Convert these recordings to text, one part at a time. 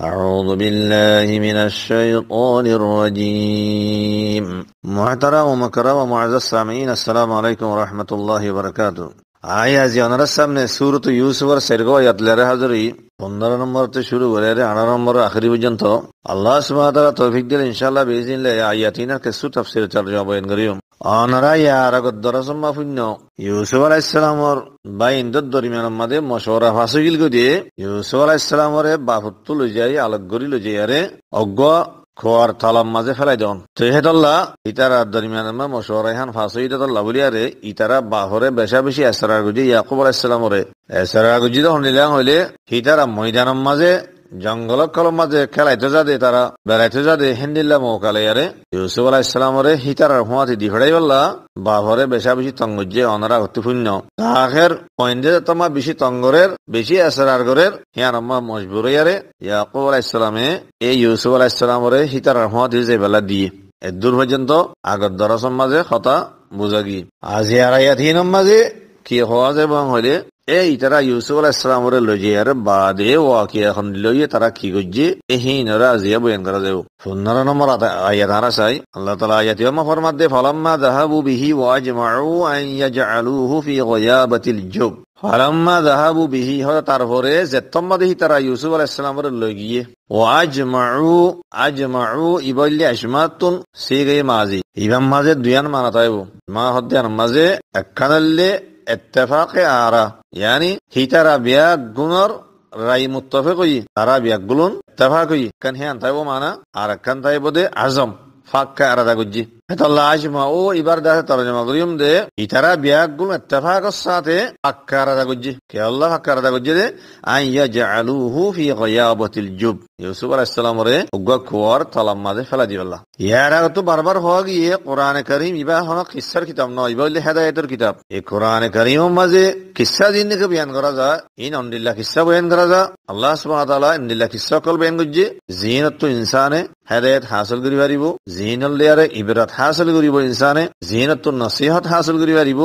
أعوذ بالله من الشيطان الرجيم محترم ومكرم ومعزز السامعين السلام عليكم ورحمة الله وبركاته আজি অনার সামনে সুরত ইউসুফের সেরগ ইয়াতলেরে হাজরি পনেরো নম্বর থেকে শুরু করে আঠারো নম্বর আখরি পর্যন্ত আল্লাহ সুমাতারা তৌফিক দিলে ইনশাল্লাহ বেজিনলে আয়াতিনা কিছু তাফসির চার্জ বয়ন করিম অনারা ইয়ার আগত দরাসম্মা শূন্য ইউসুফ আলাইসালামর বাইন দরিমিয়ান মাদে মশওয়ারা ফাঁসিল গিয়ে ইউসুফ আলাইসালামরে লৈ যায় আলোক গড়ি লৈ যায় আরে অজ্ঞ খোয়ার তালাম মাঝে ফেলাই দন তো হেদল্লা ইতারা দরিমিয়ান মশোরাইহান ফাঁসই দল্লা বলিয়ারে ইতারা বাহরে বেশা বেশি এসারা গুজি ইয়াকুব আলাইসালামরে এসারা গুজি তখন নিলাম হইলে হিতারা ময়দানের মাঝে জঙ্গল কল মাঝে খেলাইতে যাদে তারা বেড়াইতে যাদে হেন্দিল্লা মৌকালে আরে ইউসুফ আলাহ ইসলামরে হিতার হুঁয়াতে দি ফেড়াই বললা বাভরে বেশা বেশি তঙ্গজ্জে অনরা অতিপূর্ণ তাহের পয়েন্টে তোমা বেশি তঙ্গরের বেশি এসরার গরের হিয়ান আম্মা মজবুর ইয়ারে ইয়াকুব আলাহ ইসলামে এই ইউসুফ আলাহ ইসলামরে হিতার হুঁয়াতে যে বেলা দিয়ে দূর পর্যন্ত আগত দরসম মাঝে কথা বুঝাগি আজি আড়াইয়াত হিনম মাঝে কি হওয়া যায় এবং হইলে اي ترى يوسف عليه السلام ور لوجي ار باد اي واكي هن لوي ترى كي گوجي اي نرا زي ابو انگر دهو فنر نمر اي دارا ساي الله تعالى ايت يوم فرمات دي فلما ذهبوا به واجمعوا ان يجعلوه في غيابه الجب فلما ذهبوا به هو تارفور زتم ده ترى يوسف عليه السلام ور لوجي واجمعوا اجمعوا يبل اشمات سيغي مازي يبن مازي ديان ما نتايو ما هديان مازي اكنل اتفاق آرا Yani hitara biyak gunar rayi muttafiq oyi. Ara biyak gulun tefak oyi. Kan hiyan tayo mana? Ara kan tayo bode azam. Fakka arada gujji. الله أجمعوا إبردة ترجمة ظلم ده إترى بيقوم اتفاق الساتة فكرة تقجي كي الله فكرة تقجي أن يجعلوه في غيابة الجب يوسف عليه السلام ره وقا كوار طلما ده فلا دي الله يا رغتو بربر هوغي قرآن كريم يبا هنا قصر كتاب نو يبا اللي هداية الكتاب قرآن كريم مزي قصة دين نك بيان غرزا إن عند الله قصة بيان غرزا الله سبحانه وتعالى عند الله قصة كل بيان قجي زينة تو إنسان هداية حاصل قريبا ريبو زين اللي يرى إبرات হাসিল কৰিব ইনচানে জিনত নসিহত হাসিল কৰিব পাৰিব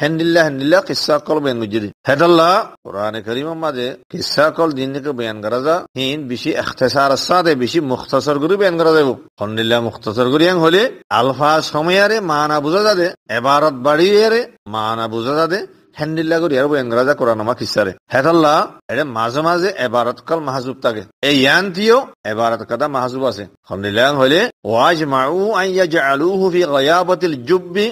হেন্দিল্লা হেন্দিল্লা কিচ্ছা কল বেন গুজৰি হেদল্লা কোরআনে করিমের মাঝে কিচ্ছা কল দিনকে বেয়ান করা যা হিন বেশি এখতেসার সাথে বেশি মুখতসর করে বেন করা যাব হন্দিল্লা মুখতসর করিয়াং হলে আলফা সময়ারে মানা বোঝা যাবে এবারত বাড়িয়ে মানা বোঝা যাবে হ্যান্ডিল্লা করি আর বয়েন রাজা করান আমা কিসারে হেতাল্লা এটা মাঝে মাঝে এবারত কাল মাহাজুব থাকে এই ইয়ান দিও এবারত কাদা মাহাজুব আছে হন্ডিল্লা হলে ওয়াজ মাউ আইয়া জালুহু ফি গায়াবাতিল জুব্বি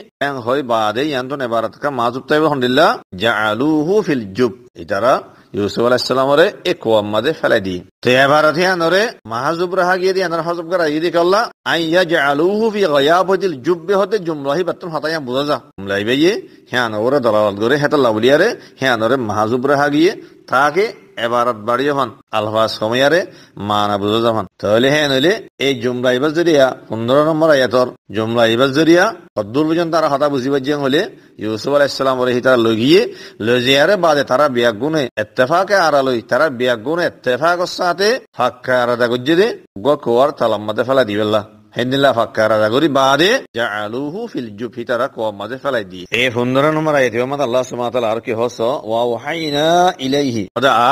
হই বাদে ইয়ান তো এবারত কা মাহাজুব তাইবে হন্ডিল্লা জালুহু ফিল জুব ইতারা ইউসুফ আলাহিসামরে এক মাদে ফেলাই দি তো এবার হিয়ানরে মাহাজুব রাহা গিয়ে দিয়ে হজব করা ইদি কল্লা আইয়া যে আলুহু বি গয়াবদিল জুব্বে হতে জুমলাহি বাত্তম হাতাইয়া বুঝা যা জুমলাইবে ইয়ে হিয়ান ওরে দলাল করে হেতাল্লা বলিয়ারে হিয়ানরে মাহাজুব রাহা গিয়ে তাকে এবারত বাড়িয়ে হন আলফা সময়ারে মানা বুঝো যখন তাহলে হ্যাঁ নইলে এই জুমলা ইবাস জরিয়া পনেরো নম্বর আয়াতর জুমলা ইবাস জরিয়া অদ্দুর পর্যন্ত তারা হতা বুঝি যে হলে ইউসুফ আলাহ ইসলাম ওরে তারা লগিয়ে লজিয়ারে বাদে তারা বিয়াক গুণে এত্তেফাকে আড়ালই তারা বিয়া গুণে এত্তেফাক সাথে ফাক্কা আলাদা গজ্জে দে গোয়ার তালাম্মাতে ফেলা দিবেল্লা হেন্দিলা ফাক্কা রাজাগুরি বাদে যা আলুহু ফিল জুফি তারা কোয়াম মাঝে ফেলাই দিয়ে এ পনেরো নম্বর আয়াতে মাদ আল্লাহ সুমাতাল আর কি হস ওয়া ওয়াহাইনা ইলাইহি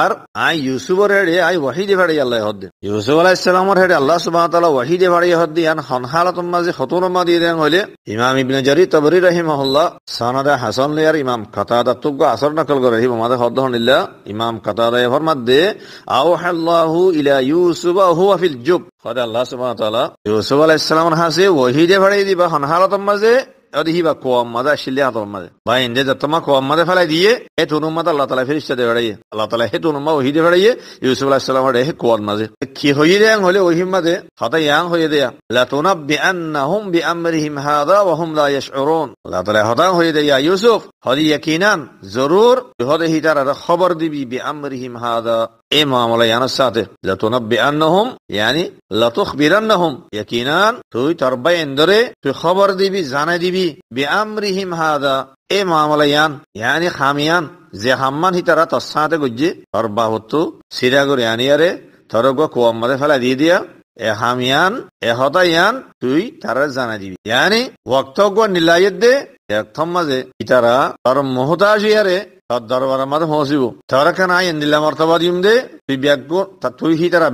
আর আই ইউসুফর হেডে আই ওয়াহিদে ভাড়াই আল্লাহ হদ্দে ইউসুফ আলাইহিস সালামর হেডে আল্লাহ সুমাতাল ওয়াহিদে ভাড়াই হদ্দে আন হনহালাতুম মাঝে খতুরমা দিয়ে দেন হইলে ইমাম ইবনে জারি তবরি রাহিমাহুল্লাহ সানাদা হাসান লিয়ার ইমাম কাতাদা তুগ্গ আসর নকল করে হিম মাদে হদ ইল্লা ইমাম কাতাদা এ ফরমাদ দে আওহাল্লাহু ইলা ইউসুফ ওয়া হুয়া ফিল জুব আল্লাহ সুবাহ ইউসুফ আলাইসালামর হাসে ওহিদে ভাড়াই দিবা হনহারতম মাঝে أدي هي بقوة مدا شليها ثم مدا باين ده تما قوة مدا فلا دية هتونو مدا الله تعالى فريشة ده فرية الله تعالى هتونو ما هو هيدا فرية يوسف عليه السلام ده هي إيه قوة مدا كي هو يدا عن هلا وهم مدا هذا يان هو يدا لا تنب بأنهم بأمرهم هذا وهم لا يشعرون الله تعالى هذا هو يدا يا يوسف هذا يقينا ضرور هذا هي ترى خبر دي بي بأمرهم هذا اي معاملة يعني الساعتة لتنبئنهم يعني لتخبرنهم يقينا توي تربي اندري في خبر دي بي زانة دي بي বিবি বিআমরিহিম হাদা এ মামলায়ান ইয়ানি খামিয়ান যে হাম্মান হিতারা তসাতে গুজি আর বাহতু সিরাগুর ইয়ানিয়ারে তরগ কুয়াম্মারে ফেলা দিয়ে দিয়া এ হামিয়ান এ হতায়ান তুই তারা জানা দিবি ইয়ানি ওয়াক্তজ্ঞ নিলাইয়ের দে এক থম্মাজে ইতারা তার মহতাজ ইয়ারে تركنا عين دلا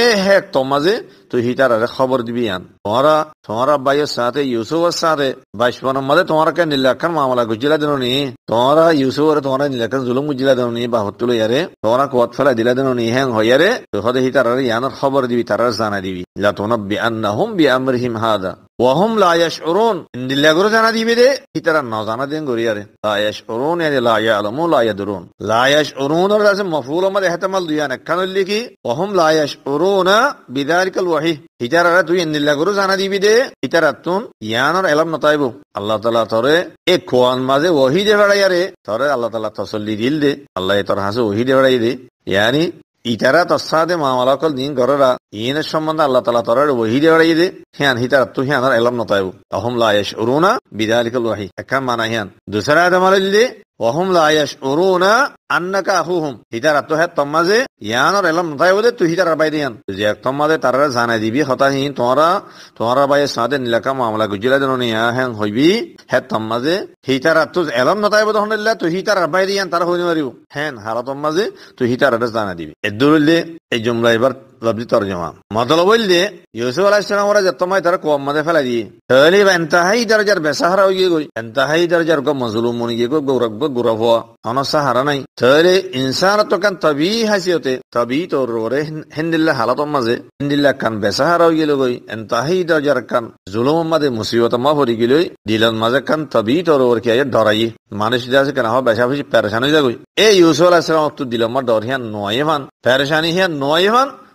এ হে তোমাজে তুই হিতারারে খবর দিবি আন তোমরা তোমরা ভাইয়ের সাথে ইউসুফের সাথে বাইশ মধ্যে তোমারকে নিলাক্ষণ মামলা গুজিলা দিল নি তোমরা ইউসুফের তোমরা নিলাক্ষণ জুলুম গুজিলা দিল নি বা হতুল ইয়ারে তোমরা কত ফেলা দিলা দিল নি হ্যাং হইয়ারে তুই হদে হিতারারে ইয়ানোর খবর দিবি তারার জানা দিবি লা তুনব্বি আন্নাহুম বিআমরিহিম হাদা ওয়াহুম লায়াশ অরুণ নীলাগুরো জানা জানা দিন গড়ি আরে লায়াশ অরুণ এরে লায়া আলম লায়া দরুন লায়াশ অরুণ ওর কাছে মফুল আমার দুই আনে কেন লিখি ওয়াহুম লায়াশ অরুণ বিদারিকাল ওয়াহি ইতারা তুই নীলাগুরো জানা দিবি দে ইতারা তুন ইয়ানোর এলাম নতাইব আল্লাহ তালা তরে এ খোয়ান মাঝে ওহি দে বেড়াই আরে তরে আল্লাহ তালা তসল্লি দিল দে আল্লাহ তোর হাসে ওহি দে বেড়াই দে ইয়ানি ইটারা তসাদে মামালাকল দিন গররা ইন সম্বন্ধে আল্লাহ তালা তরার ওহি দেওয়ারাই দে হিয়ান হিতার তু হিয়ান আর এলাম নতায়ু অহম লায়েশ অরুনা বিদালিকল ওয়াহি একা মানা হিয়ান দুসরা আদম আলিল্লে وهم لا يشعرون انك اخوهم হিতার আত্মহে তম্মাজে ইয়ানর এলম নতাই ওদে তু হিতার বাই দিয়ান যে এক তম্মাজে তারা জানাই দিবি হতাহীন তোরা তোরা বাই সাদে নিলাকা মামলা গুজিলা দেন নিয়া হ্যাং হইবি হে তম্মাজে হিতার আত্ম এলম নতাই ওদে হনল্লা তু হিতার বাই দিয়ান তারা হইনি মারিব হ্যাঁ হারা তম্মাজে তু হিতার আদে জানাই দিবি এদুরুল্লে এই জুমলা এবার لفظي ترجمة مطلب ولدي يوسف عليه السلام ورا جتما ترى قوم مده فلا دي هلي بنتهي درجة بسهرة ويجي قوي انتهي درجة رقم مظلوم ونجي قوي قورق بقورفوا أنا سهرة ناي تهلي إنسان تو كان طبيعي حسيوتي طبيعي تو روره هند الله حالات مزه هند الله كان بسهرة ويجي لوي انتهي درجة كان ظلم مده مصيبة ما فوري গিলই দিলন মাঝে কান তবি তোর ওর কি আয় ডরাই মানুষ দিদাসে কেন হবে বেশা বেশি পেরেশান হয়ে যাবে এই ইউসুফ আলাইহিস সালাম তো দিলমার ডর হিয়া নয় ভান পেরেশানি হিয়া নয় ভান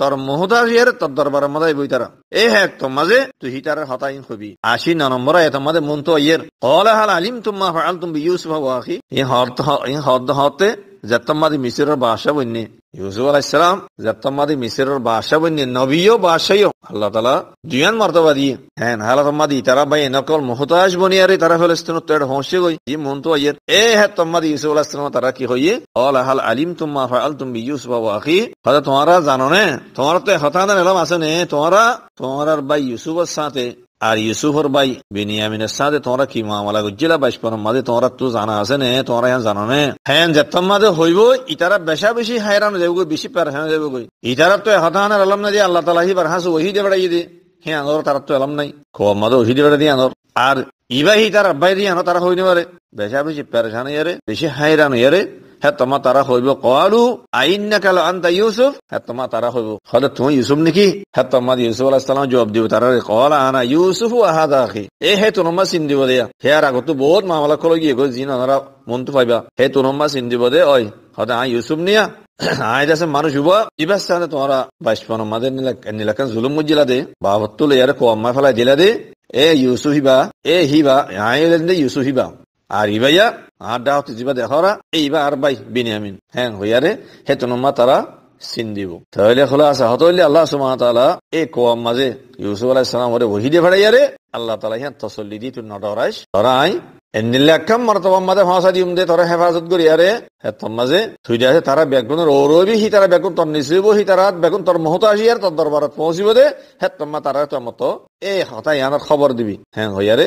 তোর মুহতাজিয়ের তোর দরবার মদাই বইতারা এ হ্যাক তো মাঝে তুই হিতার হতাইন হবি আশি ন নম্বর এত মাঝে মন তো ইয়ের কলা হাল আলিম তুম্মা ফালতুম বিউসুফ ওয়াখি ই হতে ജത്തമ്മതി മിസിറ বন্যে ইউসুফ আলাহ ইসলাম ജത്തമ്മതി മിസിറ ഭാഷ বন্যে নবীয় ഭാഷയോ আল্লাহ তালা দুয়ান মার্তাবাদী হ্যাঁ হালা তম্মাদি তারা ভাই নকল মোহতাজ বনিয়ারি তারা ফেলস্তিন তেড হসে গই ই মন তো আইয়ের এ হ্যাঁ তম্মাদি ইউসুফ আলাহ ইসলাম তারা কি হইয়ে অল হাল আলিম তুম্মা ফাল তুমি ইউসুফ বাবু আখি হয়তো তোমারা জানো না তোমার তো হতাদান এলাম আছে নে তোমারা তোমার ভাই ইউসুফের সাথে আর ইউসুফর ভাই বিনিয়ামিনের সাথে তোমরা কি মামলা গুজিলা বাইশ পর মাঝে তোমরা তো জানা আছে নে তোমরা হ্যাঁ জানো নে হ্যাঁ যেতাম মাঝে হইব ইতারা বেশা বেশি হায়রান হয়ে যাবো বেশি পার হ্যাঁ যাবো গই ইতারা তো হতাহানের আলম না যে আল্লাহ তালা হিবার হাসু ওহি দে বেড়াই দি হ্যাঁ আনোর তারা তো এলাম নাই খোয়ার মাঝে ওহি দে বেড়া দিয়ে আনোর আর ইবাহি তার আব্বাই দিয়ে আনো তারা হইনি পারে বেশা বেশি পেরেশান হ্যাঁ ইয়ারে বেশি হায়রান ইয়ারে হ্যাঁ তোমা তারা হইব কলু আইন্না কাল আন্তা ইউসুফ হ্যাঁ তোমা তারা হইব হলে তুমি ইউসুফ নাকি হ্যাঁ তোমা ইউসুফ আলাহ সালাম জবাব দিব তারা কল আনা ইউসুফ আহা আখি এ হে তোমা চিন দিব দিয়া হে আর আগত বহুত মামলা কল গিয়ে গৈ জিন অনারা মনটো পাইবা হে তোমা চিন দিব দে অই হতে আ ইউসুফ নিয়া আয় দেশে মানুষ হইব ইবার স্থানে তোমরা বাইশ পান মাদের নীলাকান জুলুম মুজিলা দে বাবত তুলে ইয়ারে কোয়াম্মা ফেলাই দিলা দে এ হিবা এ হিবা আয় হিবা আর ইবাইয়া আর ডাও তিজিবা এইবা এইবার বাই বিনিয়ামিন হ্যাঁ হইয়ারে হে তোমা তারা সিন দিব তাহলে খোলাসা হত হইলে আল্লাহ সুমাহ তালা এই কোয়াম মাঝে ইউসুফ আলাহ সালাম ওরে ওহি দিয়ে ফেড়াইয়ারে আল্লাহ তালা হ্যাঁ তসল্লি দি তুই নডরাইস ধরাই এন্দিল্লে একখাম মরতবাম মাঝে ফাঁসা দিম দে তোরা হেফাজত করি আরে হেতম মাঝে থুই দিয়ে তারা বেগুনের ওরবি হি তারা বেগুন তোর নিচিব হি তারা বেগুন তোর মহত আসি আর তোর দরবারত পৌঁছিব দে মা তারা তোর মতো এ হতাই আনার খবর দিবি হ্যাঁ হইয়ারে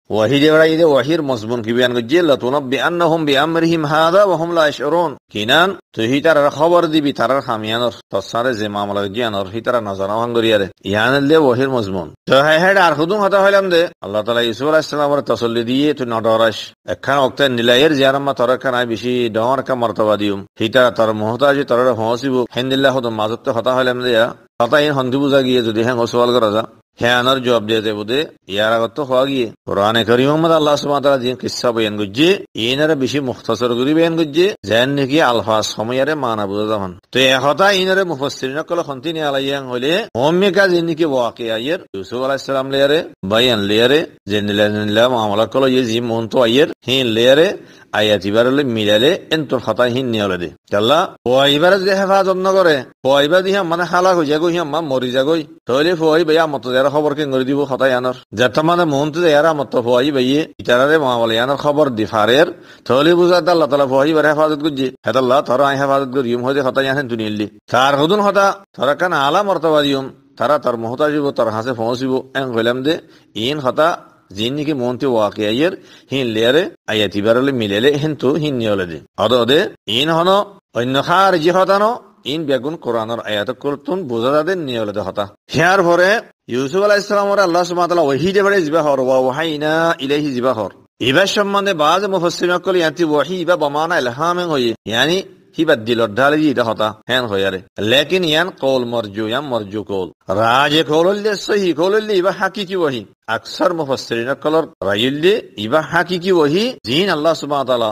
ওয়াহিদে বেড়াইদে ওয়াহির মজমুন কি বিয়ান গজ্জে লতুনব্বি আন্নাহুম বিআমরিহিম হাদা ওয়া হুম লা ইশউরুন কিনান তুই তারার খবর দিবি তারার হামিয়ানর তসারে যে মামলা গজ্জে আনর হিতারা নজানা ভাঙ্গরিয়ারে ইয়ান দে ওয়াহির মজমুন তো হাই হাই আর হুদুম হতা হইলাম দে আল্লাহ তাআলা ইউসুফ আলাইহিস সালামের তসল্লি দিয়ে তুই নডরাস একখান অক্তে নিলায়ের জিয়ারাম্মা তরার কান আই বেশি ডর কা মর্তবা দিউম হিতারা তর মহতাজি তরার হওসিবু হিন্দিল্লাহ হুদুম মাজত হতা হইলাম দে হতা এই হন্দি গিয়ে যদি হ্যাঁ ওসওয়াল করা যা হ্যানার জবাব দিয়ে দেব দে ইয়ার আগত হওয়া গিয়ে পুরানে করিম মোহাম্মদ আল্লাহ সুমাতারা যে কিসা বয়ান গুজে ইনারা বেশি মুখতাসর করি বয়ান গুজে যেন নাকি আলফা সময়ারে মানা বুঝা তখন তো এহতা ইনারে মুফসির নকল খন্তিনি আলাইয়াং হলে অম্মে কাজ ইনিকে ওয়াকে আইয়ের ইউসুফ আলাইসালাম লেয়ারে বায়ান লেয়ারে জেনিলা জেনিলা মামলা কল ইয়ে জি মন্ত আইয়ের হিন লেয়ারে আয়াত ইবারলে মিলালে এন্তর হতা হিন নিয়লে দে তাল্লা পয়বার যে হেফাজত দিহা মানে হালা হয়ে যাগো হিয়া মা মরি যাগই তাহলে পয় বেয়া মত এটার খবর কেন দিব হতাই আনর মানে মহন্ত এরা মত হওয়াই বাইয়ে ইটারে মাওয়ালি আনর খবর দিফারের তাহলে বুঝা হেফাজত করছি হেদাল্লাহ থর আই হেফাজত করিম হয়তো হতাই আনেন তুই নিলি তার হুদুন হতা থরা কান আলা তারা তার মহতাজিব তার হাসে এং কইলাম দে ইন হতা জিন নাকি মন্তি ওয়াকিয়াইয়ের হিন লেয়ারে আইয়াতিবারলে মিলেলে হিন্তু হিন নিয়লে দে অদে ইন হন অন্য খার জি হতানো ইন বেগুন কোরআনের আয়াত করতুন বুঝা যাদের নিয়ে হলে হতা হিয়ার পরে ইউসুফ আলাহ ইসলামর আল্লাহ সুমাতালা ওহি দেবারে জিবাহর ওয়া ওহাইনা ইলাইহি জিবাহর ইবার সম্বন্ধে বাজ মুফসিমাকল ইয়াতি ওয়াহি ইবা বমানা ইলহামে ইয়ানি দিলর জি এটা হতা হ্যান হইয়ারে লেকিন ইয়ান কল মরজু ইয়ান মরজু কল রাজে কল হইলে সহি কল হইলে ইবা হাকিকি ওহি আকসার মুফসরিন কলর রাইল্লে ইবা হাকিকি ওহি জিন আল্লাহ সুবহানাহু ওয়া তাআলা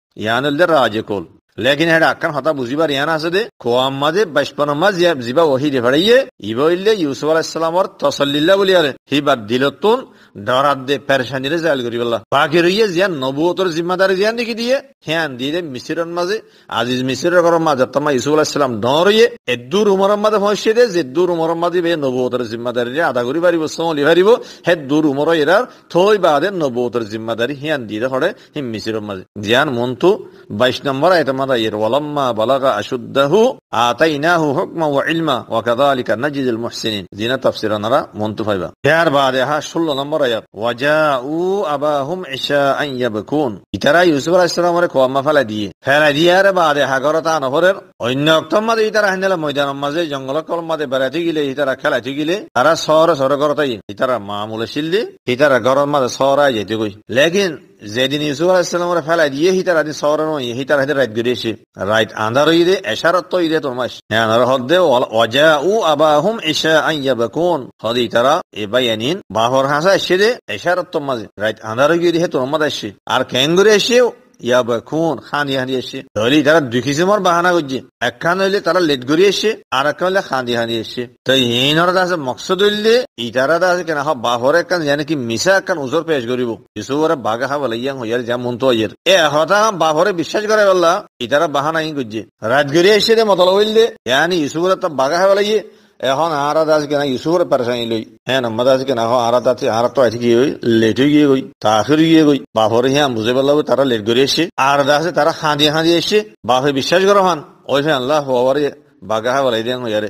يعني اللي راجي كل লেকিন হেডা আক্কান হতা বুঝিবার ইয়ান আছে দে কোয়াম্মাদে বাইশপনম্মা জিয়া জিবা ওহি রেফাড়াইয়ে ইবা ইবইলে ইউসুফ আলাহ ইসলামর তসল্লিল্লা বলিয়ারে হি বাদ দিলতুন ডরাত দে পেরেশানি রে জাল করি করিবাল্লা বাকি রইয়ে জিয়ান নবুয়তর জিম্মাদারি জিয়ান দেখি দিয়ে হ্যাঁ দিয়ে দে মিসিরন মাঝে আজিজ মিসিরের ঘর মাঝে যাত্তমা ইউসুফ আলাহ ইসলাম ডরইয়ে এদ্দুর উমর মাদে ফসিয়ে দে যে দূর উমর মাদে বে নবুয়তর জিম্মাদারি আদা করি পারিব সমলি পারিব হে দূর উমর এরার থই বাদে নবুয়তর জিম্মাদারি হ্যাঁ দিয়ে হড়ে হি মিসিরন মাঝে জিয়ান মন্তু বাইশ নম্বর আইটম মাদাইয়ের ওয়ালাম্মা বালাগা আশুদ্দাহু আতাইনাহু হুকমা ওয়া ইলমা ওয়া কাযালিকা নাজিদুল মুহসিনিন জিনা তাফসীরা নারা মন্তু ফাইবা তার বাদে হা 16 নম্বর আয়াত ওয়া জাউ আবাহুম ইশাআন ইয়াবকুন ইতারা ইউসুফ আলাইহিস সালামের কোয়াম্মা ফালা দিয়ে ফেলা দিয়ে আর বাদে হা গরতা নহরের অন্য অক্তম মাদে ইতারা হান্দেলা ময়দান মাঝে জঙ্গল কলম মাদে বেড়াতে গিলে ইতারা খেলাতে গিলে তারা সর সর গরতাই ইতারা মামুলে শিল্লি ইতারা গরম মাঝে সরাই যেতে কই লেকিন যেদিন ইউসুফ আলাইহিস সালামের ফেলা দিয়ে হিতারা দিন সরানো হিতারা হিতারা রাত দেশে রাইট আন্ধার হইরে এশারত তো ইরে তোমার হ্যাঁ, আন্ধার হদ দে ওয়াজা উ আবাহুম ইশা আইয়া বাকুন হদি তারা এ বাইয়ানিন বাহর হাসা এসে দে এশারত তো মাঝে রাইট আন্ধার হইরে হে তোমার এসে আর ক্যাঙ্গুরে এসেও ইয়াবাকুন খান ইয়াহানি এসে তাহলে তারা দুই কিসিমর বাহানা করছে একখান হইলে তারা লেট করি এসে আর একখান হইলে খান ইয়াহানি এসে তো ইনরা আছে মকসদ হইলে ইতারা দা আছে হা হ্যাঁ, বাহর একখান জানে কি মিশা একখান উজর পেশ করিব কিছু ওরা বাগা হা বলাইয়াং হইয়ার যা মন্ত হইয়ের এ হতা হ্যাঁ, বাহরে বিশ্বাস করে বললা ইতারা বাহানা ইং করছে রাজগরি এসে রে মতলব হইলে ইয়ানি ইসু ওরা তা বাগা হা বলাইয়ে এখন আহারা দাস কেনা ইউসুফের পেরেশানি লই হ্যাঁ নম্মা দাস কেনা এখন আহারা আর তো আইসি গিয়ে লেট হয়ে গিয়ে গই তাহির গিয়ে গই বাফর হ্যাঁ বুঝে পেলাম তারা লেট করে এসছে আর দাসে তারা হাঁদিয়ে হাঁদিয়ে এসছে বাফে বিশ্বাস করা হন ওই হ্যাঁ আল্লাহ বাবারে বাগাহা বলাই দেন ইয়ারে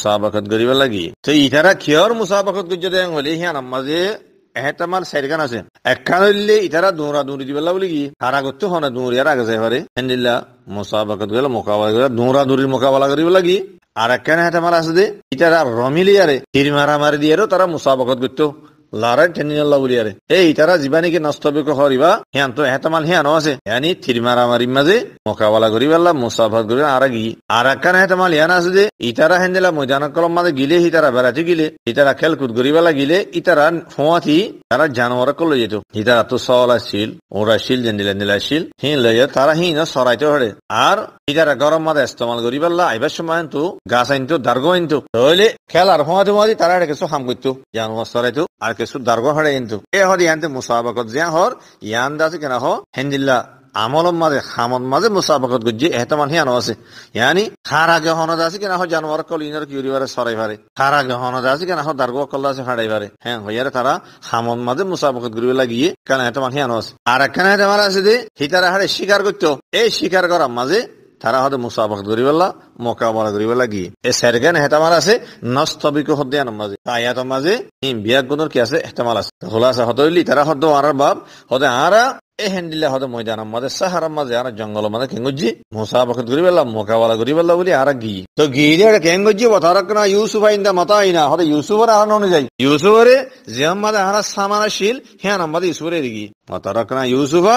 মুসাবাকত করিবা লাগি তো ইতারা কিয়র মুসাবাকত করি দেন হলে হিয়া নামাজে এহেতামার সাইডগান আছে একখান হইলে ইতারা দৌড়া দৌড়ি দিব বলি কি তার আগত হনে দৌড়ি আর আগে যাই পারে হেন্দিল্লা মুসাবাকত গেলে মোকাবেলা করে দৌড়া দৌড়ির মোকাবেলা করিবা লাগি আর একখানে হেতামার আছে দে ইতারা রমিলি আরে তীর মারামারি দিয়ে তারা মুসাবাকত করতো লারাই ঠেনিয়াল্লা বলিয়ারে এই তারা জীবানীকে নষ্ট বিক্র করিবা হ্যান তো হেতামাল হ্যানো আছে হ্যানি থিরমারা মারিম মাঝে মোকাবেলা করিবাল্লা মুসাফার করিবা আর গি আর একখান হেতামাল হ্যান আছে যে ইতারা হেন্দেলা ময়দান কলম মাঝে গিলে হিতারা বেড়াতে গিলে ইতারা খেলকুদ করিবালা গিলে ইতারা ফোঁয়াতি তারা জানোয়ার কল যেত ইতারা তো সল আসিল ওরা শিল জেন্দিলা নিলাশিল হিন লইয়া তারা হিন সরাইতে হরে আর ইদারা গরম মাদা ইস্তেমাল করি পাল্লা আইবার সময় আনতো গাছ আনতো দার্গ আনতো তাহলে খেলার হওয়াতে হওয়াতে তারা এটা কিছু হাম করতো ইয়ান মস্তরাইতো আর কিছু দার্গ হারে আনতো এ হর ইয়ানতে মুসাবাকত জিয়া হর ইয়ান দাসে কেন হো হেন্দিল্লা আমলম মাঝে খামর মাঝে মুসাফাকত গুজি এহতমান হিয়ান আছে ইয়ানি খারা গহনদ আছে কেন হো জানোয়ার কল ইনার কি কিউরিবারে সরাই পারে খারা গহনদ আছে কেন হো দার্গ কল আছে হারাই পারে হ্যাঁ হইয়ারে তারা খামর মাঝে মুসাফাকত গুরি লাগিয়ে কেন এহতমান হিয়ান আছে আর একখানে এহতমান আছে যে হিতারা হারে শিকার করতো এই শিকার করার মাঝে তারা হতে মুসাফাত করিবেলা মোকাবলা করিবেলা গিয়ে এ সেরগান হেতামাল আছে নস্তবিক হদ্দিয়ান মাঝে আয়াত মাঝে বিয়াক গুণর কি আছে হেতামাল আছে খোলাসা হতইলি তারা হদ্দ আর বাপ হতে আরা এ হ্যান্ডিলে হতে ময়দানের মাঝে সাহারার মাঝে আর জঙ্গল মাঝে কেঙ্গুজি মুসাফাত করিবেলা মোকাবলা করিবেলা বলি আর গিয়ে তো গিয়ে কেঙ্গুজি না ইউসুফ মাতা আইনা হতে ইউসুফের আর অনুযায়ী যে মাঝে আর সামানাশীল হ্যাঁ মাঝে ইউসুফের ইউসুফা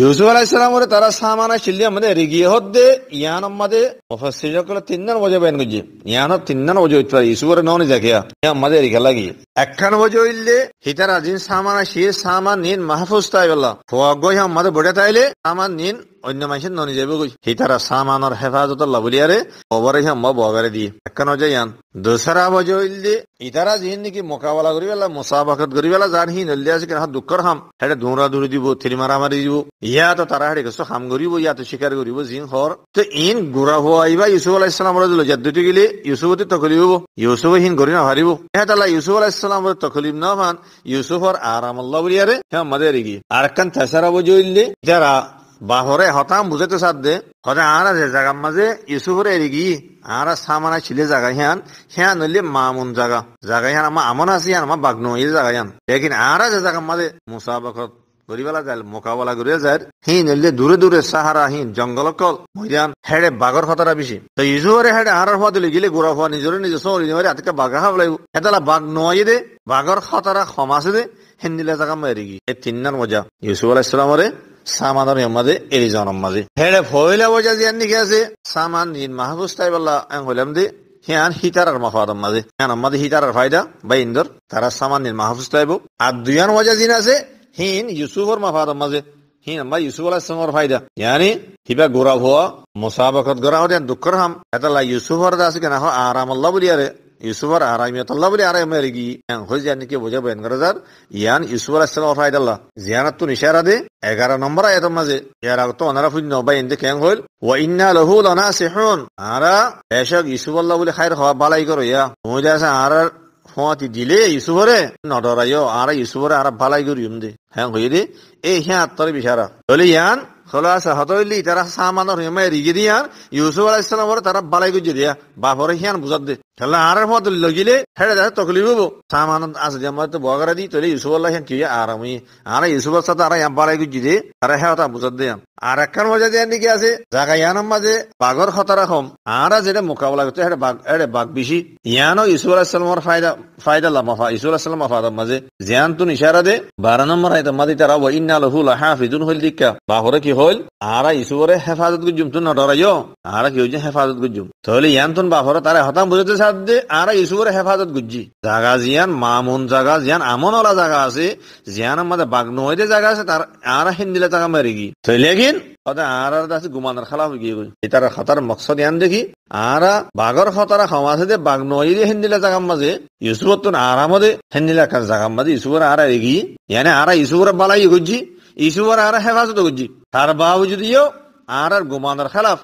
യൂസുഫ് അലൈഹിസ്ലാം ഒരു തലസ്ഥാന ശല്യമ്മത് റിഗിയഹോദ് ഞാനമ്മത് മുഫസ്സിലൊക്കെ തിന്നൻ വജബൻ കുഞ്ഞി ഞാന തിന്നൻ വജോയിത്ര യൂസുഫ് നോണി ജക്കിയ ഞാൻ മതി ഇരിക്കല്ലി എക്കൻ വജോയില്ലേ ഹിതർ അജിൻ സാമാന ഷീർ സാമാൻ നീൻ മഹഫൂസ് തായല്ല ഹോഗോ ഞാൻ മത് ബുഡത്തായില്ലേ സാമാൻ നീൻ অন্য মানুষের ননি যাবে গই হি তারা সামানর হেফাজত লাবুলিয়ারে অবরে হেম্ম বগারে দিয়ে কেন যাইয়ান দোসরা বজইল দি ইতারা জিন নাকি মোকাবেলা করি বেলা মুসাবাকত করি বেলা জান হিন হল্লি আছে কেন দুঃখর হাম হেডে দৌড়া দৌড়ি দিব থিরি মারামারি দিব ইয়া তো তারা হেডে কিছু হাম করিব ইয়া তো শিকার করিব জিন হর তো ইন গুড়া হওয়াইবা ইউসুফ আলাহ ইসলাম দিল জাদুটি গেলে ইউসুফতি তকলিব ইউসুফ হিন করি না হারিব হ্যাঁ তালা ইউসুফ আলাহ ইসলাম তকলিব না মান ইউসুফর আরাম আল্লাহ বলিয়ারে হ্যাঁ মাদের গিয়ে আর কান তেসারা বজইল দি যারা বাহৰে হতাম বুঝাতে সাধ্যে হতে আরা যে জাগার মাঝে ইউসুফর এরিগি আরা সামানা ছিলে জাগা হ্যান হ্যান হইলে মামুন জাগা জাগা হ্যান আমাৰ আমন আছে হ্যান আমার বাগ্ন এই জাগা হ্যান দেখিন আরা যে মোচা মাঝে মুসাবকত গরিবালা যাইল মোকাবলা করে যায় হি নইলে দূৰে দূৰে সাহাৰা হি জঙ্গল কল মৈদান হেড়ে বাঘৰ খতৰা বেশি তো ইজুয়াৰে হেৰে হাৰাৰ হোৱা দিলে গেলে গোড়া হওয়া নিজেৰ নিজে সৰি আজকে বাঘা লাগিব এটা বাঘ নয় দে বাঘৰ খতৰা ক্ষমা দে হিন্দিলা জাগা গি এ মজা ইউসুফ আলাহ ইসলামরে সামাদর মাঝে এরি জনম মাঝে হেড়ে ফয়লা বজা জিয়ান আছে সামান দিন মাহবুস তাই বল্লা আমি হইলাম দি হিয়ান হিতারার মাফাদম মাঝে হিয়ান মাঝে বা ইন্দর তারা সামান দিন মাহফুজ তাইব আর দুইয়ান মজা জিন আছে হিন ইউসুফর মাফাদম মাঝে হিন আম্মা ইউসুফ আলাহ ইসলামর ইয়ানি হিবা গোরা ভোয়া মোসাবকত গোরা হতেন দুঃখর হাম এটা ইউসুফর দাস কেনা আরাম আল্লাহ বলিয়ারে ইউসুফর আরামিয়াতুল্লাহ বলে আরামিয়ারিগি হয়ে যায় নাকি বোঝা বয়ান করা যার ইয়ান ইউসুফ আলাহিসাম ফায়দাল্লাহ জিয়ানাত তো নিশারা দে এগারো নম্বর আয়াতের মাঝে ইয়ার আগত অনারা শূন্য বা ইন্দে কেং হইল ও ইন্না লহু লনা সেহন আরা এসব ইউসুফ আল্লাহ বলে খায়ের হওয়া বালাই করো ইয়া মহিলা আছে আর ফোঁয়াতি দিলে ইসুফরে নডরাইও আর ইসুফরে আর বালাই করি দে হ্যাঁ হই দে এ হ্যাঁ আত্মার বিচারা বলে ইয়ান খোলাসা হতইলি তারা সামানোর হিমায় রিগে দিয়ান ইউসুফ আলাহ ইসলামরে তারা বালাই গুজি দিয়া বাপরে হিয়ান বুঝাত দে খেলা আর মত লগিলে হেড়ে দেখা তকলিফ হবো আছে যে আমার তো বগরা দিই তোলে ইউসুফ আল্লাহ হেন আর আমি আর ইউসুফের সাথে আর গুজি দে আর হ্যাঁ তা বুঝার দিয়াম আর একখান মজা দেয়ার নাকি আছে জাগা ইয়ানোর মাঝে বাঘর খতরা কম আর যেটা মোকাবিলা করতে হেড়ে বাঘ হেড়ে বাঘ বেশি ইয়ানো ইউসুফ আল্লাহ সাল্লামর ফায়দা ফায়দা লাফা ইউসুফ আল্লাহ সাল্লাম ফাদার মাঝে জিয়ান তুন ইশারা দে বারো নম্বর হাইতার মাঝে তারা ও ইন্না লহু লাহাফিজুন হইল দিকা বাহরে কি হইল আর ইউসুফরে হেফাজত গুজুম তুন না আর কি হইছে হেফাজত গুজুম তাহলে ইয়ান বাফর তার হতাম বুঝতে দে আর ইসুবরে হেফাজত গুজি জাগা জিয়ান মামুন জাগা জিয়ান আমন ওলা জাগা আছে জিয়ান আমাদের বাগ্ন হইতে জাগা আছে তার আর হিন্দিলে জাগা মারি গি তো লেকিন আর আর আছে গুমানোর খালা হয়ে গিয়ে এটার মকসদ ইয়ান দেখি আর বাগর খতারা সমাজে যে বাগন হইলে হিন্দিলে জাগাম মাঝে ইসুবর তো আরামদে হিন্দিলে জাগাম মাঝে ইসুবর আর এগি ইয়ানে আর বালাই গুজি ইসুবর আর হেফাজত গুজি তার বাবু আর আর গুমানোর খেলাফ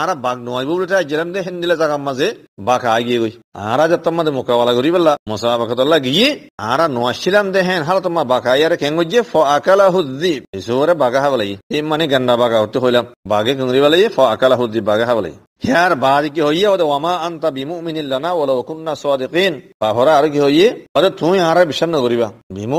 আর বাঘ নয় বুবলিটা জেরাম দে হেন্দিলে জাগার মাঝে বাঘ আগিয়ে গই আরা যে তোমার মোকাবেলা করি বললা মশা বাঘতল্লা গিয়ে আরা নোয়াছিলাম দে হেন হালা তোমার বাঘ আইয়ারে কেন গজ্জে ফ আকালা হুদ্দিপ এসোরে বাঘা হাবলাই এ মানে গান্না বাঘা হতে হইলাম বাঘে কেঙ্গরি বালাই ফ আকালা হুদ্দিপ বাঘা হাবলাই হিয়ার বাদ কি হইয়ে আনতা বিমু মিনিল বিমুমিনিল্লানা ওলা ওকুন্না সাদিকিন পাহরা আর কি হইয়ে ওদের তুই হারে বিশ্বাস না করিবা বিমু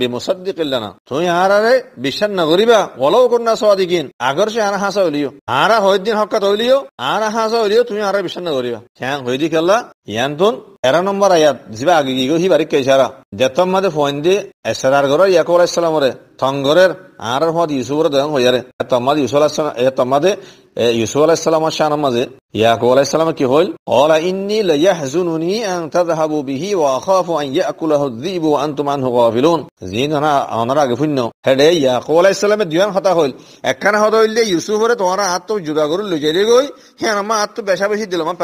বিমুসাদ্দিকিল্লানা তুই তুমি হারে বিশান্ন করিবা ওলা ওকুন্না সাদিকিন আগর সে আর হাসা হইলিও আর হইদিন হকাত হইলিও আর হাসা হইলিও তুমি আর বিশান্ন করিবা হ্যাঁ হইদি খেলা ইয়ান তুন এরা নম্বর আয়াত জিবা আগে গিয়ে হিবারিক কেসারা জেতম্মাদে ফন্দি এসরার গর ইয়াকুব আলাইহিস সালামরে থঙ্গরের আর হদ ইউসুফরে দয়ং হইয়ারে তম্মাদ ইউসুফ আলাইহিস সালাম এ তম্মাদে ইউসুফ আলাইহিস সালাম শান মাঝে ইয়াকুব আলাইসালামের কি হইল অলা ইন্নি লাহজুনুনি আন তাযহাবু বিহি ওয়া আখাফু আন ইয়াকুলাহু যিবু ওয়া আনতুম আনহু গাফিলুন জিনানা আনারা গফিন্ন হেডে ইয়াকুব আলাইসালামের দুয়ান হতা হইল একখানা হতা হইলে ইউসুফরে তোরা হাত তো জুদা করে লুজে লই গই হ্যাঁ আমা হাত বেশা বেশি দিল মা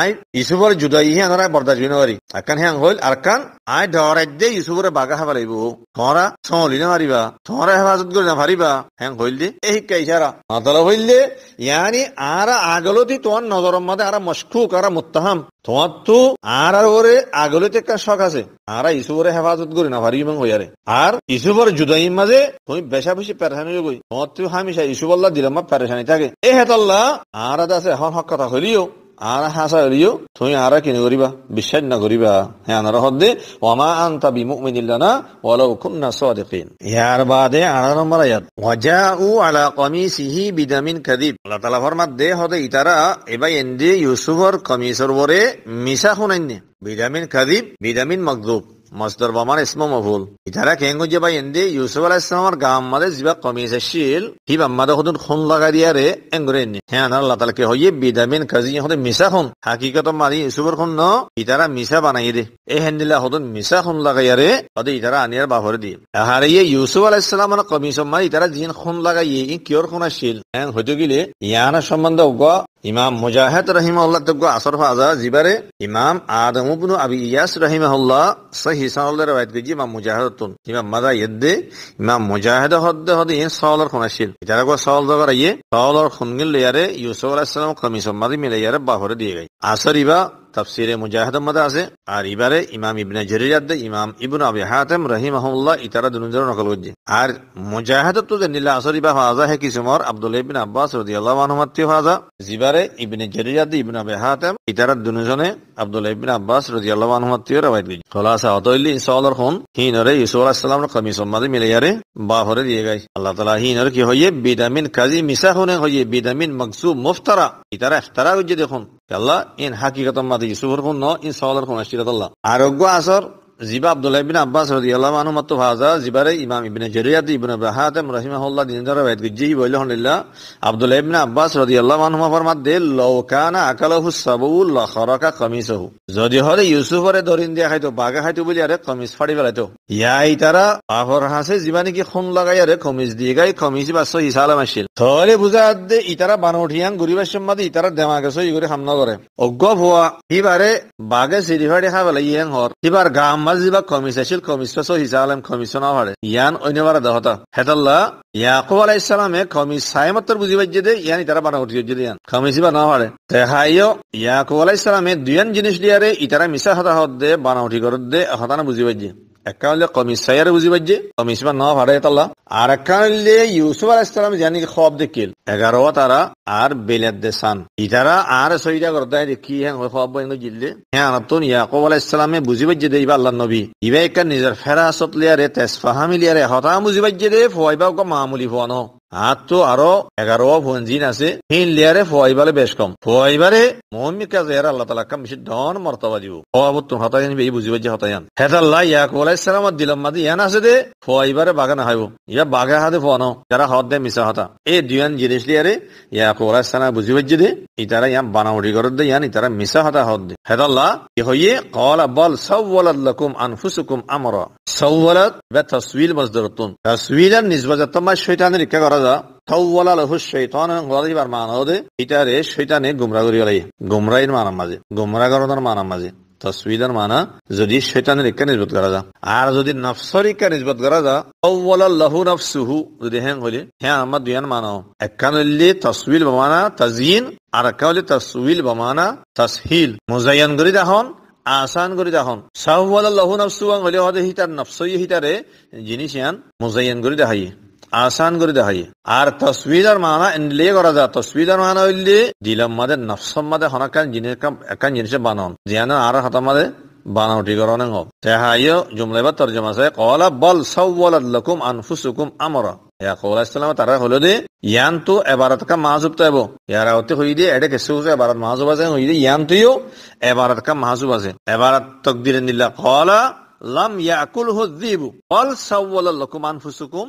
আই ইউসুফরে জুদাই হ্যাঁ আনারা বরদাজ বিনওয়ারি একখান হ্যাঁ হইল আরকান আই ডরে দে ইউসুফরে বাগা হাবা লাইব তোরা সলি না মারিবা তোরা হেফাজত করে না পারিবা হইল দে এই কাইসারা মাতলা হইল ইয়ানি আর আগলতি তোমার নজরের মাঝে আরা মশকুক আরা মোত্তাহাম তোমার তো আর আর ওরে আগলিতে একটা শখ আছে আর ইসুবরে হেফাজত করি না ভারি হইয়ারে আর ইসুবর জুদাইম মাঝে তুমি বেশা বেশি পেরেশানি গই তোমার তো হামেশা ইসুবল্লাহ দিলাম পেরেশানি থাকে এ হেতাল্লাহ আর আছে এখন হক কথা হইলিও আনা হাসা এলিও তুমি আরা কি নগরিবা বিশ্বাস না করিবা হ্যাঁ আনারা হদ্দে ওমা আনতা বিমুমিনিল্লানা ওয়ালাউ কুন্না সাদিকিন ইয়ার বাদে আনা নম্বর আয়াত ওয়াজাউ আলা কামিসিহি বিদামিন কাদিব আল্লাহ তাআলা ফরমাত দে হদে ইতারা এবাই এন্ডে ইউসুফর কামিসর বরে মিশা হুনাইনে বিদামিন কাদিব বিদামিন মাকযুব মস্তর বমার ইসম মহুল ইতারা কেঙ্গু যে বা ইন্দে ইউসুফ আলাহ ইসলামার গাম মাদে যিবা কমিজ আছিল হি বাম্মাদে হুদুন খুন লাগা দিয়া রে এঙ্গরে নি হে আনা আল্লাহ হইয়ে বিদামিন কাজি হতে মিসা খুন হাকিকত মারি ইউসুফর খুন ন ইতারা মিসা বানাই দে এ হেন্দিলা হুদুন মিসা খুন লাগা ইয়ারে তদে ইতারা আনিয়ার বাহর দি আহারে ইয়ে ইউসুফ আলাহ ইসলামার কমিজ মা ইতারা জিন খুন লাগা ইয়ে কিয়র খুন আছিল এন হইতে গিলে ইয়ানা সম্বন্ধে উগ ইমাম মুজাহেদ রহিমাউল্লাহ তজ্ঞ আসর ফাজা জিবারে ইমাম আদম ইবনু আবি ইয়াস রহিমাহুল্লাহ সহি সাউলের রায়ত গজি ইমাম মুজাহেদতুন ইমাম মাদা ইদ্দে ইমাম মুজাহেদ হদ্দে হদ ইন ইয়ে সাউলের খুনাশিল ইতারা গো সাউল দগর ইয়ে সাউলের খুনগিল ইয়ারে ইউসুফ আলাইহিস সালাম কমিসম মাদি মিলে ইয়ারে বাহরে দিয়ে গাই আসর ইবা তাফসিরে মুজাহিদের মধ্যে আছে আর এবারে ইমাম ইবনে জরিরাদ্দে ইমাম ইবন আবি হাতেম আহমুল্লাহ ইতারা দুজন নকল করছে আর মুজাহিদত তো নীলা আসর ইবা হাজা হে কিসমর আব্দুল ইবিন আব্বাস রদি আল্লাহ মাহমাতি হাজা জিবারে ইবনে জরিরাদ্দে ইবন আবি হাতেম ইতারা দুজনে আব্দুল ইবিন আব্বাস রদি আল্লাহ রাবাইত খলাসা হিনরে ইসু আলাইহিস সালামের কমিস মিলে ইয়ারে বাহরে দিয়ে গাই আল্লাহ তাআলা হিনর কি হইয়ে বিদামিন কাজী মিসাহুনে হইয়ে বিদামিন মাকসুব মুফতারা ইতারা ইফতারা হইছে দেখুন يلا إن حقيقة ما دي سوبر فنو إن صالر فنشتري الله أرجو أسر জিবা আব্দুল্লাহ ইবিন আব্বাস রদিয়াল্লাহ মানু মাত্র ভাজা জিবারে ইমাম ইবিন জরিয়াত ইবিন হাতেম রহিমাহুল্লাহ দিন দ্বারা বেদ গজ্জি বইল হনিল্লা আব্দুল্লাহ ইবিন আব্বাস রদিয়াল্লাহ মানু মাফার মাদ্দে লৌকানা আকালহু সাবুল কমিস হু যদি হলে ইউসুফরে ধরিন দিয়া খাইতো বাগা খাইতো বলি আরে কমিস ফাড়ি পেলাইতো ইয়াই তারা আফর হাসে জিবা নাকি খুন লাগাই আরে কমিস দিয়ে গাই কমিস বা সহি সালাম আসিল তাহলে বুঝা দে ইতারা বানঠিয়াং গরিবের সম্মাদে ইতারা দেমা সহি করে হামনা করে অজ্ঞ ভুয়া এবারে বাগে সিরিফাড়ি খাবেলাই হর এবার গাম মাজিবা কমিস আছিল কমিসপাস হিসালাম কমিশন হরে ইয়ান অন্য বারা দহতা হেদাল্লা ইয়াকুব আলাইহিস সালামে কমিস সাইমতর বুঝিবার দে ইয়ান তারা বানা উঠিয়ে জেদে ইয়ান কমিসিবা না হরে তেহাইও ইয়াকুব আলাইহিস সালামে দুয়ান জিনিস দিয়ারে ইতারা মিশা হতা হদ দে বানা উঠি করত দে হতানা বুঝিবার জে একালে কমিসাইয়ার বুঝি পাইছে কমিসবা ভাড়া তাল্লা আর একালে ইউসুফ আলাহ ইসলাম জানি খব দেখিল এগারো তারা আর বেলাদ দেশান ইতারা আর সইটা করতে দেখি হ্যাঁ খব বইন জিল্লে হ্যাঁ আনাতুন ইয়াকুব আলাহ ইসলামে বুঝি পাইছে দেইবা আল্লাহ নবী ইবা একা নিজের ফেরা সতলিয়ারে ফাহামিলিয়ারে হতা বুঝি পাইছে দে ফয়বা মামুলি ফোয়ানো তো আরো এগারো জিন আছে হিন লিয়ারে ফোয়াইবারে বেশ কম ফোয়াইবারে মহম্মিদ কাজে এর আল্লাহ তালা কাম বেশি ডন মর্তবা দিব ফোয়াবত হতায়ান এই বুঝিবার যে হতায়ান হেতাল্লাহ ইয়াকুব আলাইসালামত দিলাম মাদি ইয়ান আছে দে খোয়াইবারে বাগানে হাইব ইয়া বাগে হাতে নাও যারা হত দেয় মিশা হতা এ দুয়ান জিনিস লিয়ারে ইয়া কোরা সানা বুঝি বাজ্যে দে ইতারা ইয়ান বানাউটি করত দে ইয়ান ইতারা মিশা হতা হত দে হেদাল্লাহ ই হইয়ে কলা বল সওয়ালাত লাকুম আনফুসুকুম আমর সওয়ালাত বা তাসওয়িল মাসদারাতুন তাসওয়িলান নিসবাজাত মা শয়তানের ইক্কা করা যা সওয়ালা লাহু শয়তান গলাইবার মানা দে ইতারে শয়তানে গুমরা গলাই গুমরাইর মানা মাঝে গুমরা করদার মানা মাঝে তসবিদার মানা যদি শৈতানের ইকা নিজবত করা যা আর যদি নফসর ইকা নিজবত করা যা লাহু নফসুহু যদি হ্যাঁ বলি হ্যাঁ আমার দুয়ান মানাও একান হইলে তসবিল বমানা তাজিন আর একা হইলে তসবিল বমানা তসহিল মুজাইয়ান করি দেখুন আসান করি দেখুন সাহু আল্লাহ নফসু হলে হদে হিতার নফসই হিতারে জিনিস ইয়ান মুজাইয়ান করে দেখাই আসান করে দেখাই আর তসবিদার মানা এনলে করা যায় তসবিদার মানা হইলে দিলাম মাদে নফসম মাদে হনাকান জিনিস একান জিনিসে বানান জিয়ানো আর হাতা মাদে বানাউটি করনে হোক তেহাইও জুমলা এবার তর্জমা আছে কলা বল সওয়ালাত লাকুম আনফুসুকুম আমরা ইয়া কওলা ইসলাম তারা হলো দে ইয়ান তো এবারত কা মাহজুব তাইব ইয়ারা হতে হই দে এটা কেসে হইছে এবারত মাহজুব আছে হই দে ইয়ান তুইও এবারত কা মাহজুব আছে এবারত তকদিরে নিল্লা কলা লাম ইয়াকুলহু যিবু বল সওয়ালাত লাকুম আনফুসুকুম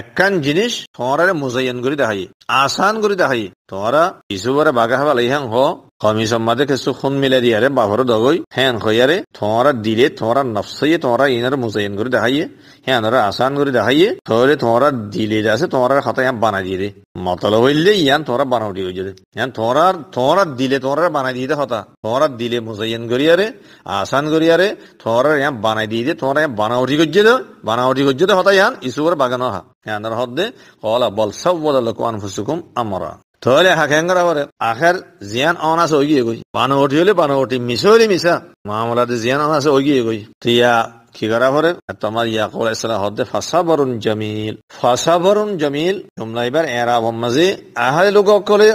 একখান জিনিস তোমার মোজাইন করে দেখাই আসান করে দেখাই কিছু বারে বাগা হবা লাইহাং হ কমি সম্মাদে কিছু খুন মিলে দিয়ারে বাহর দগই হ্যান হইয়ারে তোমরা দিলে তোমার নফসাইয়ে তোমরা ইনার মোজাইন করে দেখাইয়ে হ্যাঁ ওরা আসান করে দেখাইয়ে তোরে তোমরা দিলে যাচ্ছে তোমার খাতা ইয়ান বানাই দিয়ে মতল হইলে ইয়ান তোমরা বানাও দিয়ে যাবে ইয়ান তোমার তোমরা দিলে তোমার বানাই দিয়ে দে হতা তোমরা দিলে মুজাইন করিয়ারে আসান করিয়ারে তোমার ইয়ান বানাই দিয়ে দে তোমরা ইয়ান বানাও ঠিক করছে বানাও ঠিক করছে হতা ইয়ান ইসুবারে বাগানো হা এনার হদ্দে কলা বল সব বদল আনফুসুকুম আমরা তাহলে হাকেঙ্গরা পরে আখের জিয়ান অনাস ওই গিয়ে গই পানো উঠি হলে পানো উঠি মিশে হলে মিশা মামলাতে জিয়ান অনাস ওই গিয়ে গই তিয়া ঠিকারা ভরে তোমার ইয়াকুব আলাইসালাম হদ্দে ফাসাবরুন জামিল ফাসাবরুন জামিল তোমরা এবার এরা মাঝে আহারে লোক অকলে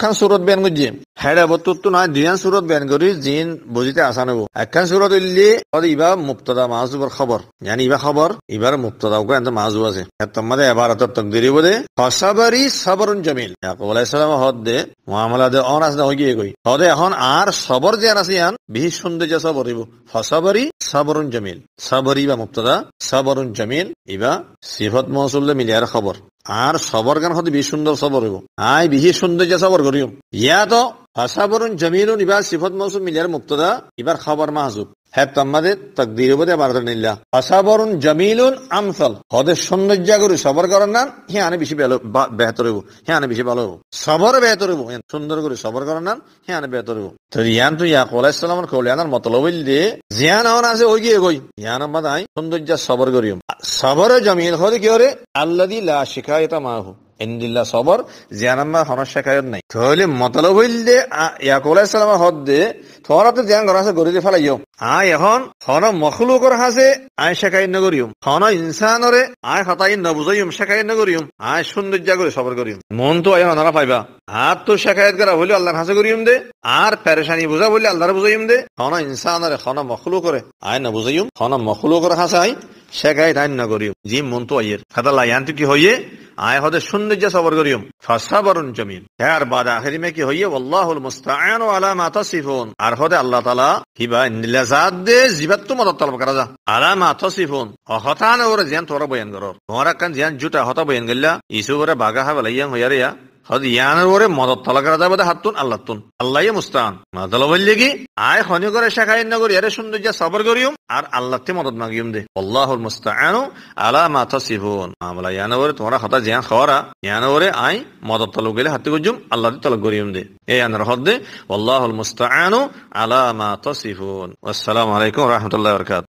খান সুরত বেন গুজি হেডা বত্তু না দিয়ান সুরত বেন করি জিন বুঝিতে আসান হবো একখান সুরত ইল্লি ইবা মুক্তদা মাহাজুবর খবর জানি ইবা খবর ইবার মুক্তদা ওকে এত আছে তোমাদের এবার তকদিরি বোধে ফাসাবারি সাবরুন জামিল দে অনাস না হয়ে গিয়ে হদে এখন আর সবর যে আনাসিয়ান বিহি সুন্দর যা সবর হইব সাবরুন জামিল সাবর ইবা মুক্তদা সাবরুন জামিল ইবা সিফত মহসুল্লে মিলিয়ার খবর আর সবর গান হতে বেশ সুন্দর সবর হইব আই বিহি সুন্দর যে সবর করিও ইয়া তো ফাসাবরুন জামিলুন ইবা সিফত মহসুল মিলিয়ার মুক্তদা ইবার খবর মাহজুব হ্যাতাম্মাদের তকদিরবদে বারাতানিল্লাহ আসাবরুন জামিলুন আমসাল হদের সৌন্দর্য করে সবর করার নাম হ্যাঁ আনে বেশি বেহতর হবো হ্যাঁ আনে বেশি ভালো হবো সবর বেহতর হবো সুন্দর করে সবর করার নাম হ্যাঁ আনে বেহতর হবো তো ইয়ান তো ইয়াক আলাইসালামের কল্যাণের মতলব যে জিয়ান আমার আছে ওই গিয়ে গই ইয়ান আমার সৌন্দর্য সবর করিও সবর জমিল হদে কি হরে আল্লাদি লা শিখায়তা মাহু ইন্দিল্লা সবর জিয়ানাম্মা হনস্যাকায়ন নাই তাহলে মতলব হইলে হদ দে তো আ এখন হন মখলুকর হাসে আয় শেখাই হন ইনসানরে আয় হতাই শেখাই আয় করে সবর করিম মন তো আয় হনারা পাইবা আর তো শেখায়ত করা হইলে আল্লাহর হাসে করিম দে আর পেরেশানি বুঝা বললে আল্লাহর বুঝাইম দে হন ইনসানরে হন মখলু আয় না হন মখলু করে হাসাই শেখায় তাই না জি মন তো আইয়ের খাতা কি হইয়ে আয় হদে সৌন্দর্য সবর করিম ফাসাবরুন জমিল আর বাদ আখেরি মে কি হইয়ে আল্লাহুল মুস্তাআন আলা মা তাসিফুন আর হদে আল্লাহ তাআলা হিবা নিলাজাত দে জিবাত তো মদত তলব করা যা আলা মা তাসিফুন অহতান ওরে জিয়ান তোরা বয়ান করর মোরা কান জিয়ান জুটা হতা বয়ান গল্লা ইসু ওরে বাগা হাবলাইয়াং হইয়ারিয়া হদিয়ানের ওরে মদত তলাকার যাবে হাতুন আল্লাহতুন আল্লাহ মুস্তান মাদল বললেগি আয় হনি করে শাখাই নগরী আরে সৌন্দর্য সবর করিম আর আল্লাহতে মদত মাগিম দে আল্লাহুল মুস্তাআনু আলা মা তাসিফুন মামলা ইয়ান ওরে তোমরা হতা জিয়ান খাওয়ারা ইয়ান ওরে আই মদত তলক গেলে হাতে গুজুম আল্লাহ তলক করিম দে এই আনার হদ দে আল্লাহুল মুস্তাআনু আলা মা তাসিফুন আসসালামু আলাইকুম রাহমাতুল্লাহি ওয়া